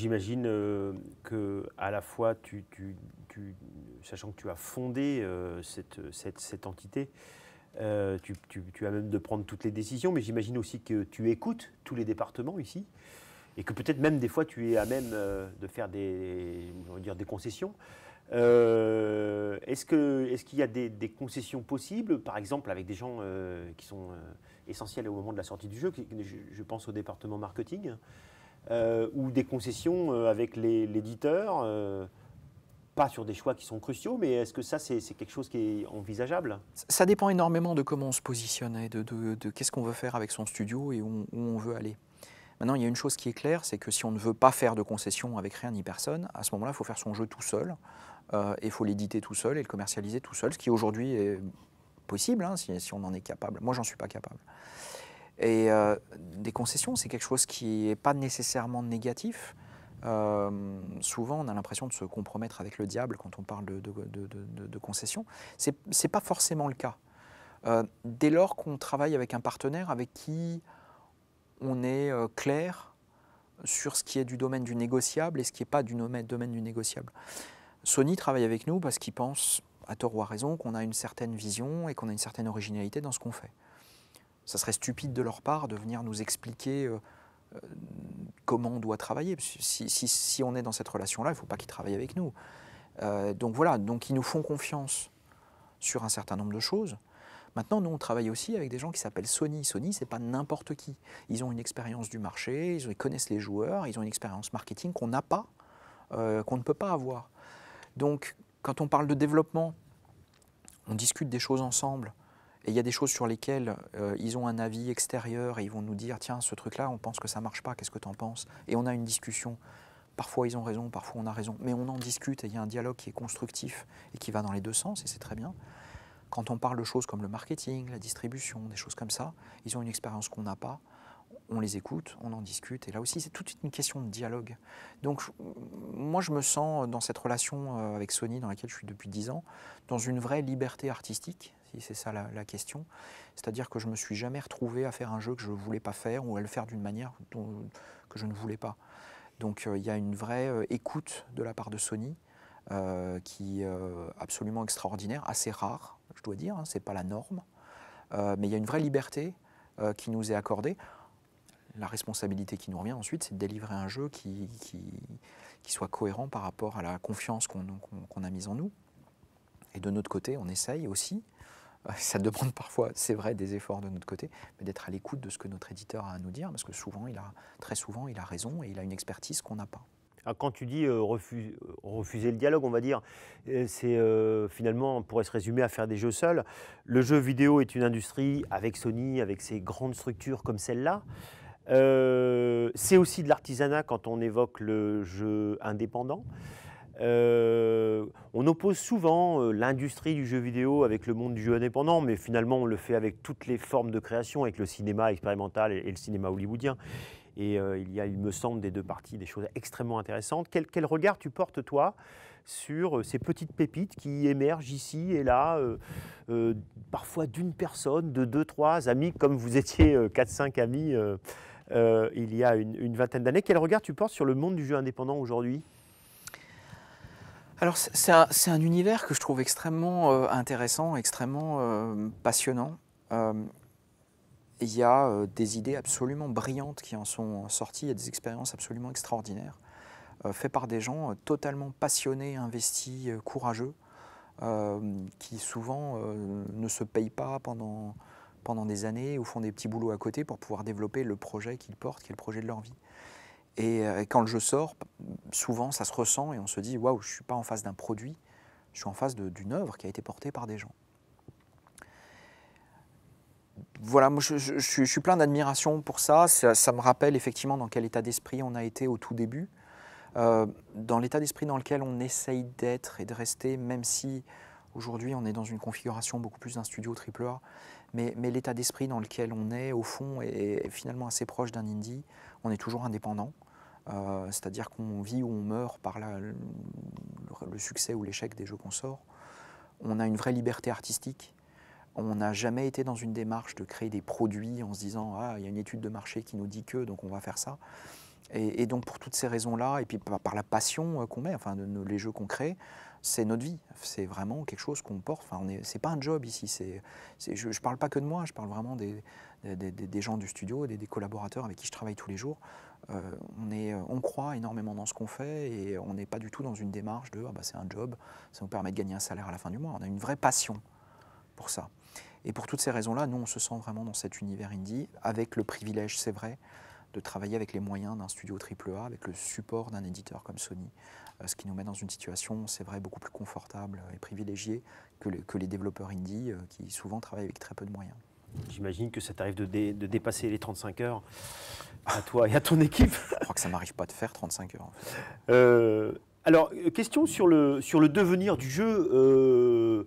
J'imagine euh, que à la fois, tu, sachant que tu as fondé euh, cette, entité, euh, tu, as même de prendre toutes les décisions, mais j'imagine aussi que tu écoutes tous les départements ici, et que peut-être même des fois tu es à même de faire des, concessions. est-ce, qu'il y a des, concessions possibles, par exemple avec des gens qui sont essentiels au moment de la sortie du jeu je pense au département marketing. Euh, ou des concessions euh, avec l'éditeur, euh, pas sur des choix qui sont cruciaux, mais est-ce que ça, c'est quelque chose qui est envisageable Ça dépend énormément de comment on se positionne et de, qu'est-ce qu'on veut faire avec son studio et où, on veut aller. Maintenant, il y a une chose qui est claire, c'est que si on ne veut pas faire de concessions avec rien ni personne, à ce moment-là, il faut faire son jeu tout seul, et il faut l'éditer tout seul et le commercialiser tout seul, ce qui aujourd'hui est possible, hein, si, si, on en est capable. Moi, j'en suis pas capable. Et euh, des concessions, c'est quelque chose qui n'est pas nécessairement négatif. Euh, souvent, on a l'impression de se compromettre avec le diable quand on parle de, concessions. Ce n'est pas forcément le cas. Euh, dès lors qu'on travaille avec un partenaire avec qui on est clair sur ce qui est du domaine du négociable et ce qui n'est pas du domaine du négociable. Sony travaille avec nous parce qu'il pense, à tort ou à raison, qu'on a une certaine vision et qu'on a une certaine originalité dans ce qu'on fait ça serait stupide de leur part de venir nous expliquer euh, euh, comment on doit travailler. Si, on est dans cette relation-là, il ne faut pas qu'ils travaillent avec nous. Euh, donc voilà, donc ils nous font confiance sur un certain nombre de choses. Maintenant, nous, on travaille aussi avec des gens qui s'appellent Sony. Sony, ce n'est pas n'importe qui. Ils ont une expérience du marché, ils connaissent les joueurs, ils ont une expérience marketing qu'on n'a pas, qu'on ne peut pas avoir. Donc, quand on parle de développement, on discute des choses ensemble, et il y a des choses sur lesquelles euh, ils ont un avis extérieur et ils vont nous dire tiens, ce truc-là, on pense que ça ne marche pas, qu'est-ce que tu en penses Et on a une discussion. Parfois ils ont raison, parfois on a raison, mais on en discute et il y a un dialogue qui est constructif et qui va dans les deux sens et c'est très bien. Quand on parle de choses comme le marketing, la distribution, des choses comme ça, ils ont une expérience qu'on n'a pas, on les écoute, on en discute et là aussi c'est toute une question de dialogue. Donc moi je me sens dans cette relation euh, avec Sony dans laquelle je suis depuis 10 ans, dans une vraie liberté artistique c'est ça la, question. C'est-à-dire que je me suis jamais retrouvé à faire un jeu que je ne voulais pas faire ou à le faire d'une manière que je ne voulais pas. Donc euh, il y a une vraie euh, écoute de la part de Sony euh, qui est absolument extraordinaire, assez rare, je dois dire, hein, ce n'est pas la norme. mais il y a une vraie liberté qui nous est accordée la responsabilité qui nous revient ensuite, c'est de délivrer un jeu qui, soit cohérent par rapport à la confiance qu'on a mise en nous. Et de notre côté, on essaye aussi euh, ça demande parfois, c'est vrai, des efforts de notre côté, mais d'être à l'écoute de ce que notre éditeur a à nous dire, parce que souvent, il a, très souvent, il a raison et il a une expertise qu'on n'a pas. quand tu dis euh, euh, refuser le dialogue, on va dire, c'est finalement, on pourrait se résumer à faire des jeux seuls. Le jeu vidéo est une industrie avec Sony, avec ses grandes structures comme celle-là. c'est aussi de l'artisanat quand on évoque le jeu indépendant. Euh, on oppose souvent euh, l'industrie du jeu vidéo avec le monde du jeu indépendant, mais finalement on le fait avec toutes les formes de création, avec le cinéma expérimental et, le cinéma hollywoodien. Et euh, il y a, il me semble, des deux parties des choses extrêmement intéressantes. Quel, regard tu portes, toi, sur ces petites pépites qui émergent ici et là, parfois d'une personne, de deux, trois amis, comme vous étiez quatre, cinq amis il y a une vingtaine d'années Quel regard tu portes sur le monde du jeu indépendant aujourd'hui alors c'est un, univers que je trouve extrêmement euh, intéressant, extrêmement euh, passionnant. Euh, il y a des idées absolument brillantes qui en sont sorties, il y a des expériences absolument extraordinaires, faites par des gens totalement passionnés, investis, courageux, qui souvent ne se payent pas pendant, pendant des années ou font des petits boulots à côté pour pouvoir développer le projet qu'ils portent, qui est le projet de leur vie. Euh, et, quand le jeu sort, souvent ça se ressent et on se dit waouh, je ne suis pas en face d'un produit, je suis en face d'une œuvre qui a été portée par des gens. Voilà, moi je, suis plein d'admiration pour ça. ça. me rappelle effectivement dans quel état d'esprit on a été au tout début, euh, dans l'état d'esprit dans lequel on essaye d'être et de rester, même si aujourd'hui on est dans une configuration beaucoup plus d'un studio AAA mais, l'état d'esprit dans lequel on est, au fond, est, finalement assez proche d'un indie. On est toujours indépendant, euh, c'est-à-dire qu'on vit ou on meurt par le, succès ou l'échec des jeux qu'on sort. On a une vraie liberté artistique. On n'a jamais été dans une démarche de créer des produits en se disant Ah, il y a une étude de marché qui nous dit que, donc on va faire ça. Et, donc, pour toutes ces raisons-là, et puis par, la passion euh, qu'on met, enfin, les jeux qu'on crée, c'est notre vie. C'est vraiment quelque chose qu'on porte. Enfin, c'est pas un job ici. C'est, je, ne parle pas que de moi. Je parle vraiment des, gens du studio, des, des, collaborateurs avec qui je travaille tous les jours. Euh, on, est, on croit énormément dans ce qu'on fait et on n'est pas du tout dans une démarche de ah bah, c'est un job, ça nous permet de gagner un salaire à la fin du mois. On a une vraie passion pour ça. Et pour toutes ces raisons-là, nous, on se sent vraiment dans cet univers indie, avec le privilège, c'est vrai, de travailler avec les moyens d'un studio AAA, avec le support d'un éditeur comme Sony, euh, ce qui nous met dans une situation, c'est vrai, beaucoup plus confortable et privilégiée que les, développeurs indie euh, qui souvent travaillent avec très peu de moyens. J'imagine que ça t'arrive de, dépasser les 35 heures à toi et à ton équipe. Je crois que ça m'arrive pas de faire 35 heures. Euh, alors, question sur le, sur le devenir du jeu.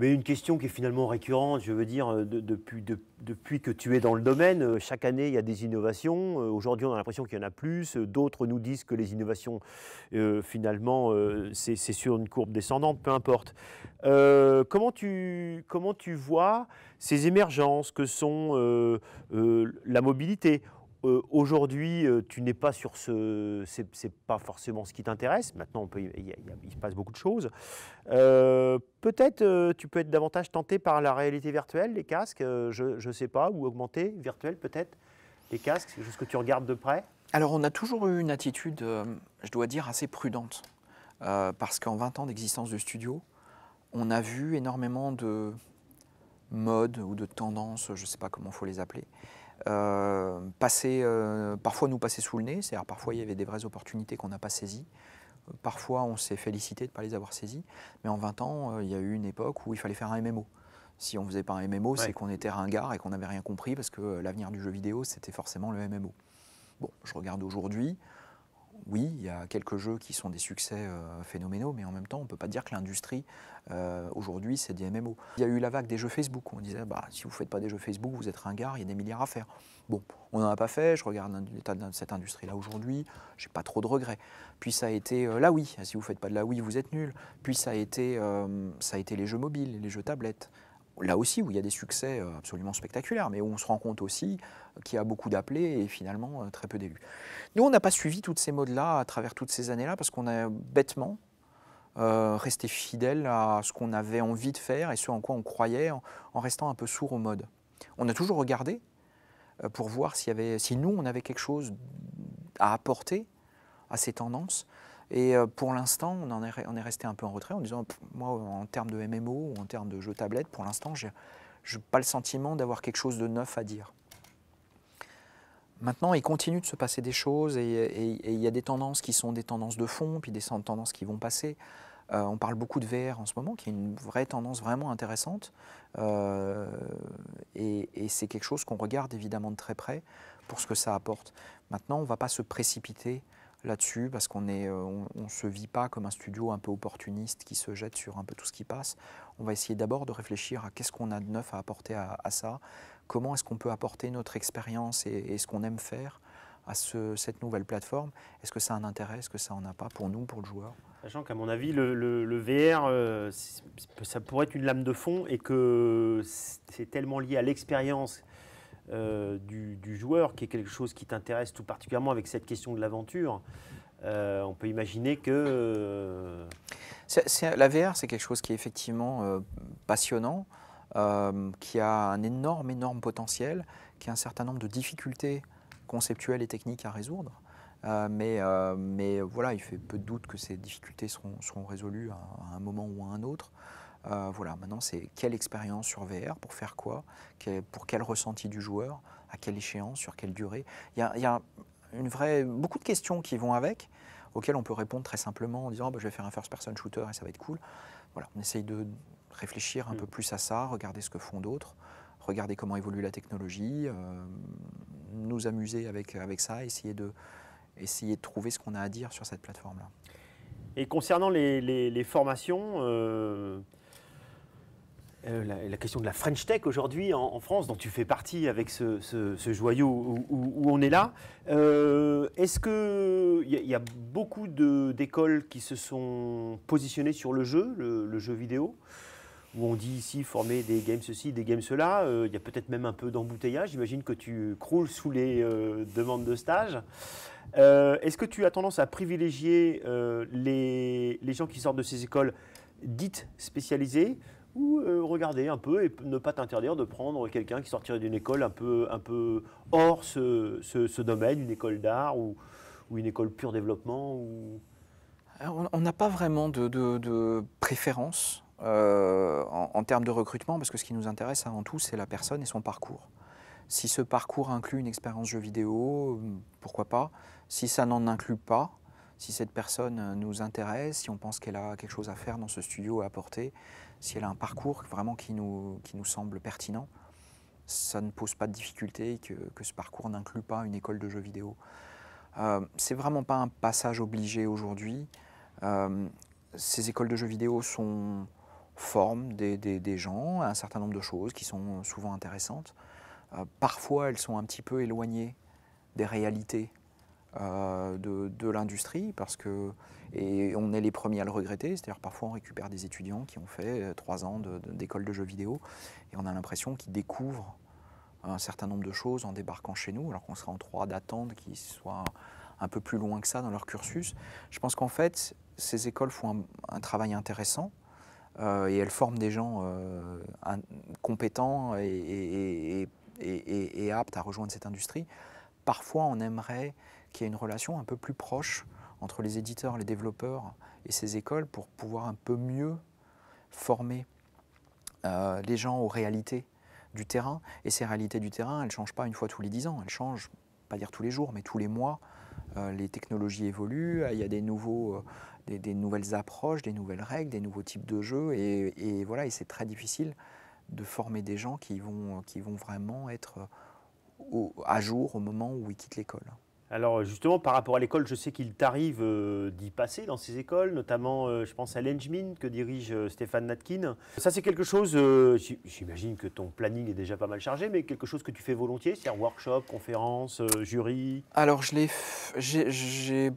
Mais une question qui est finalement récurrente, je veux dire, euh, depuis, que tu es dans le domaine, euh, chaque année il y a des innovations. Euh, aujourd'hui on a l'impression qu'il y en a plus. D'autres nous disent que les innovations, finalement, c'est sur une courbe descendante, peu importe. comment, tu, comment tu vois ces émergences que sont la mobilité euh, aujourd'hui, euh, tu n'es pas sur ce. n'est pas forcément ce qui t'intéresse. Maintenant, il, se passe beaucoup de choses. Euh, peut-être tu peux être davantage tenté par la réalité virtuelle, les casques, je ne sais pas, ou augmenter, virtuel peut-être, les casques, c'est que tu regardes de près Alors, on a toujours eu une attitude, je dois dire, assez prudente. parce qu'en 20 ans d'existence du studio, on a vu énormément de modes ou de tendances, je ne sais pas comment il faut les appeler, euh, passer, euh, parfois nous passer sous le nez, c'est-à-dire parfois il y avait des vraies opportunités qu'on n'a pas saisies. Euh, parfois, on s'est félicité de ne pas les avoir saisies, mais en 20 ans, il y a eu une époque où il fallait faire un MMO. Si on ne faisait pas un MMO, c'est qu'on était ringard et qu'on n'avait rien compris parce que l'avenir du jeu vidéo, c'était forcément le MMO. Bon, je regarde aujourd'hui, oui, il y a quelques jeux qui sont des succès euh, phénoménaux, mais en même temps, on ne peut pas dire que l'industrie, euh, aujourd'hui, c'est des MMO. Il y a eu la vague des jeux Facebook. Où on disait, bah, si vous ne faites pas des jeux Facebook, vous êtes ringard, il y a des milliards à faire. Bon, on n'en a pas fait, je regarde l'état de cette industrie-là aujourd'hui, je n'ai pas trop de regrets. Puis ça a été euh, la Wii, si vous ne faites pas de la oui, vous êtes nul. Puis ça a, été, ça a été les jeux mobiles, les jeux tablettes. Là aussi, où il y a des succès absolument spectaculaires, mais où on se rend compte aussi qui a beaucoup d'appelés et finalement euh, très peu d'élus. Nous, on n'a pas suivi toutes ces modes-là à travers toutes ces années-là parce qu'on a bêtement euh, resté fidèle à ce qu'on avait envie de faire et ce en quoi on croyait en, restant un peu sourd aux modes. On a toujours regardé euh, pour voir y avait, si nous, on avait quelque chose à apporter à ces tendances. Et pour l'instant, on, est, on est resté un peu en retrait en disant, moi, en termes de MMO ou en termes de jeux tablette, pour l'instant, je n'ai pas le sentiment d'avoir quelque chose de neuf à dire. Maintenant, il continue de se passer des choses et, il y a des tendances qui sont des tendances de fond, puis des tendances qui vont passer. Euh, on parle beaucoup de VR en ce moment, qui est une vraie tendance vraiment intéressante. Euh, et, et c'est quelque chose qu'on regarde évidemment de très près pour ce que ça apporte. Maintenant, on ne va pas se précipiter là-dessus parce qu'on euh, ne on, se vit pas comme un studio un peu opportuniste qui se jette sur un peu tout ce qui passe. On va essayer d'abord de réfléchir à qu'est-ce qu'on a de neuf à apporter à, ça, comment est-ce qu'on peut apporter notre expérience et, ce qu'on aime faire à cette nouvelle plateforme. Est-ce que ça a un intérêt, est-ce que ça en a pas pour nous, pour le joueur Sachant qu'à mon avis, le, le, VR, euh, ça pourrait être une lame de fond et que c'est tellement lié à l'expérience euh, du, joueur, qui est quelque chose qui t'intéresse tout particulièrement avec cette question de l'aventure, euh, on peut imaginer que... Euh, la VR, c'est quelque chose qui est effectivement passionnant, qui a un énorme, énorme potentiel, qui a un certain nombre de difficultés conceptuelles et techniques à résoudre. mais, mais voilà, il fait peu de doute que ces difficultés seront, résolues à, un moment ou à un autre. Euh, voilà, maintenant c'est quelle expérience sur VR, pour faire quoi, pour quel ressenti du joueur, à quelle échéance, sur quelle durée. Il y a, une vraie, beaucoup de questions qui vont avec, auxquelles on peut répondre très simplement en disant ah, bah, je vais faire un first-person shooter et ça va être cool. Voilà, on essaye de réfléchir un mm. peu plus à ça, regarder ce que font d'autres, regarder comment évolue la technologie, euh, nous amuser avec, avec ça, essayer de, essayer de trouver ce qu'on a à dire sur cette plateforme-là. Et concernant les, formations, euh, euh, la, question de la French Tech aujourd'hui en, France, dont tu fais partie avec ce, joyau où, on est là. Euh, est-ce qu'il y, y, a beaucoup d'écoles qui se sont positionnées sur le jeu, le, jeu vidéo où on dit ici former des games ceci, des games cela. Il euh, y a peut-être même un peu d'embouteillage. J'imagine que tu croules sous les demandes de stage. Est-ce que tu as tendance à privilégier les gens qui sortent de ces écoles dites spécialisées ou euh, regarder un peu et ne pas t'interdire de prendre quelqu'un qui sortirait d'une école un peu, hors ce, domaine, une école d'art ou, une école pure développement on n'a pas vraiment de, de, préférence euh, en, en, termes de recrutement parce que ce qui nous intéresse avant tout, c'est la personne et son parcours. Si ce parcours inclut une expérience jeu vidéo, hmm, pourquoi pas Si ça n'en inclut pas, si cette personne euh, nous intéresse, si on pense qu'elle a quelque chose à faire dans ce studio, à apporter, si elle a un parcours vraiment qui nous, qui nous semble pertinent, ça ne pose pas de difficulté que, que ce parcours n'inclut pas une école de jeux vidéo. Euh, c'est vraiment pas un passage obligé aujourd'hui. Euh, ces écoles de jeux vidéo sont, forment des, gens à un certain nombre de choses qui sont souvent intéressantes. Euh, parfois, elles sont un petit peu éloignées des réalités euh, de, l'industrie parce que et on est les premiers à le regretter, c'est-à-dire parfois on récupère des étudiants qui ont fait euh, trois ans d'école de, jeux vidéo et on a l'impression qu'ils découvrent un certain nombre de choses en débarquant chez nous, alors qu'on serait en droit d'attendre qu'ils soient un peu plus loin que ça dans leur cursus. Je pense qu'en fait, ces écoles font un, travail intéressant euh, et elles forment des gens compétents et, aptes à rejoindre cette industrie. Parfois, on aimerait qu'il y ait une relation un peu plus proche entre les éditeurs, les développeurs et ces écoles pour pouvoir un peu mieux former euh, les gens aux réalités du terrain. Et ces réalités du terrain, elles ne changent pas une fois tous les dix ans, elles changent, pas dire tous les jours, mais tous les mois. Euh, les technologies évoluent, il y a des, nouveaux, euh, des, nouvelles approches, des nouvelles règles, des nouveaux types de jeux. Et, voilà, et c'est très difficile de former des gens qui vont, qui vont vraiment être à jour au moment où ils quittent l'école. Alors euh, justement, par rapport à l'école, je sais qu'il t'arrive euh, d'y passer dans ces écoles, notamment euh, je pense à l'Engmin que dirige Stéphane Natkin. Ça c'est quelque chose, j'imagine que ton planning est déjà pas mal chargé, mais quelque chose que tu fais volontiers, c'est-à-dire workshop, conférence, jury Alors j'ai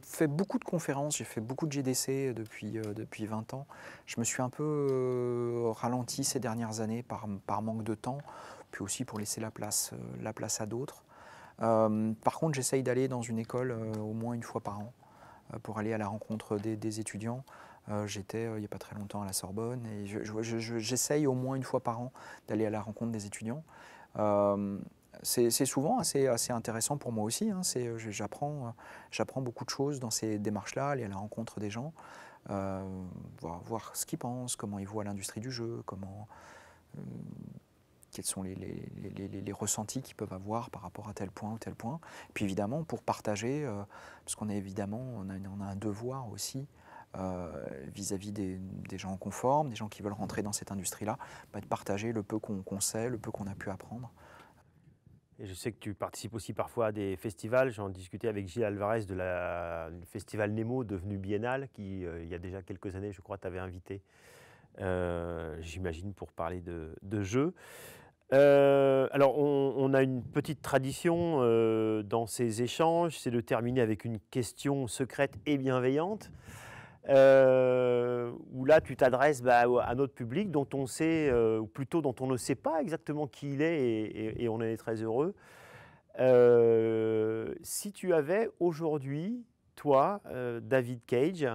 fait beaucoup de conférences, j'ai fait beaucoup de GDC depuis, depuis 20 ans. Je me suis un peu ralenti ces dernières années par, par manque de temps, puis aussi pour laisser la place, la place à d'autres. Euh, par contre, j'essaye d'aller dans une école euh, au moins une fois par an euh, pour aller à la rencontre des, étudiants. J'étais il n'y a pas très longtemps à la Sorbonne et j'essaye je, au moins une fois par an d'aller à la rencontre des étudiants. c'est souvent assez, assez, intéressant pour moi aussi. Hein. J'apprends beaucoup de choses dans ces démarches-là, aller à la rencontre des gens, voir, voir, ce qu'ils pensent, comment ils voient l'industrie du jeu, comment, quels sont les, ressentis qu'ils peuvent avoir par rapport à tel point ou tel point. Puis évidemment, pour partager, euh, parce qu'on a évidemment on a, un devoir aussi euh, vis-à-vis des, gens conformes, des gens qui veulent rentrer dans cette industrie-là, bah, de partager le peu qu'on sait, le peu qu'on a pu apprendre. Et je sais que tu participes aussi parfois à des festivals. J'en discutais avec Gilles Alvarez de la, du festival Nemo devenu Biennale qui euh, il y a déjà quelques années, je crois, t'avait invité, j'imagine, pour parler de, de jeux. Euh, alors, on, a une petite tradition euh, dans ces échanges, c'est de terminer avec une question secrète et bienveillante, euh, où là, tu t'adresses bah, à notre public dont on sait, ou plutôt dont on ne sait pas exactement qui il est, et, et, et on est très heureux. si tu avais aujourd'hui, toi, David Cage,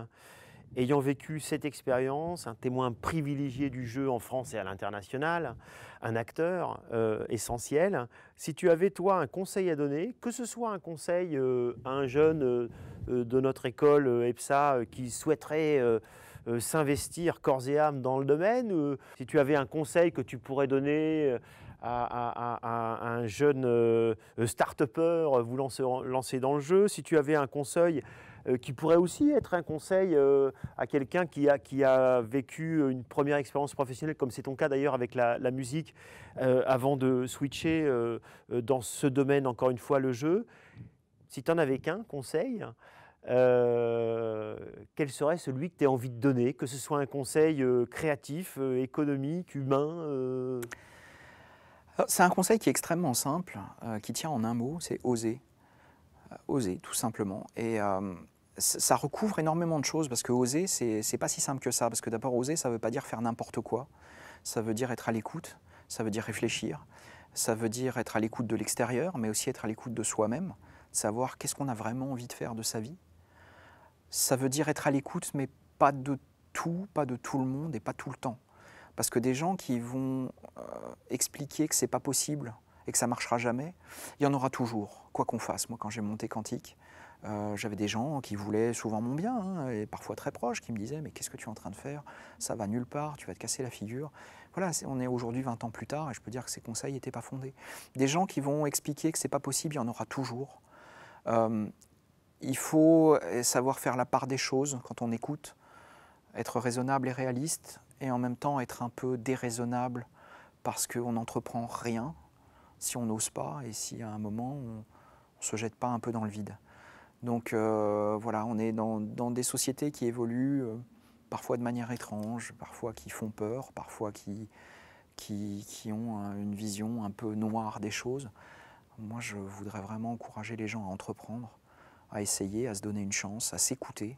ayant vécu cette expérience, un témoin privilégié du jeu en France et à l'international, un acteur euh, essentiel, si tu avais toi un conseil à donner, que ce soit un conseil à euh, un jeune euh, de notre école EPSA qui souhaiterait s'investir corps et âme dans le domaine, si tu avais un conseil que tu pourrais donner à, à, un jeune start-upper voulant se lancer dans le jeu, si tu avais un conseil euh, qui pourrait aussi être un conseil euh, à quelqu'un qui a, qui a vécu une première expérience professionnelle, comme c'est ton cas d'ailleurs avec la, musique, euh, avant de switcher dans ce domaine, encore une fois, le jeu. Si tu n'en avais qu'un conseil, quel serait celui que tu as envie de donner, que ce soit un conseil créatif, économique, humain C'est un conseil qui est extrêmement simple, qui tient en un mot, c'est oser. oser, tout simplement. Et ça recouvre énormément de choses parce que oser, c'est pas si simple que ça. Parce que d'abord, oser, ça veut pas dire faire n'importe quoi. Ça veut dire être à l'écoute, ça veut dire réfléchir, ça veut dire être à l'écoute de l'extérieur, mais aussi être à l'écoute de soi-même, savoir qu'est-ce qu'on a vraiment envie de faire de sa vie. Ça veut dire être à l'écoute, mais pas de tout, pas de tout le monde et pas tout le temps. Parce que des gens qui vont euh, expliquer que c'est pas possible et que ça marchera jamais, il y en aura toujours, quoi qu'on fasse. Moi, quand j'ai monté Quantique, euh, j'avais des gens qui voulaient souvent mon bien, hein, et parfois très proches, qui me disaient Mais qu'est-ce que tu es en train de faire Ça va nulle part, tu vas te casser la figure. Voilà, on est aujourd'hui 20 ans plus tard, et je peux dire que ces conseils n'étaient pas fondés. Des gens qui vont expliquer que ce c'est pas possible, il y en aura toujours. Euh, il faut euh, savoir faire la part des choses quand on écoute, être raisonnable et réaliste, et en même temps être un peu déraisonnable parce qu'on n'entreprend rien si on n'ose pas et si à un moment on ne se jette pas un peu dans le vide. Donc euh, voilà, on est dans, des sociétés qui évoluent euh, parfois de manière étrange, parfois qui font peur, parfois qui, qui, ont une vision un peu noire des choses. Moi, je voudrais vraiment encourager les gens à entreprendre, à essayer, à se donner une chance, à s'écouter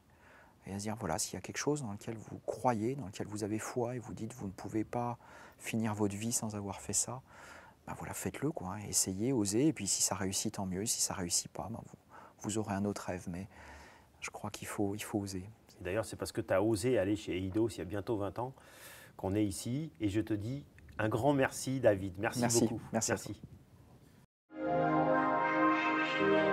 et à se dire voilà, s'il y a quelque chose dans lequel vous croyez, dans lequel vous avez foi et vous dites vous ne pouvez pas finir votre vie sans avoir fait ça, ben voilà, faites-le quoi, hein, essayez, osez, et puis si ça réussit, tant mieux, si ça réussit pas, ben vous, vous aurez un autre rêve. Mais je crois qu'il faut, il faut oser. D'ailleurs, c'est parce que tu as osé aller chez Eidos il y a bientôt 20 ans qu'on est ici. Et je te dis un grand merci, David. Merci, merci beaucoup. merci.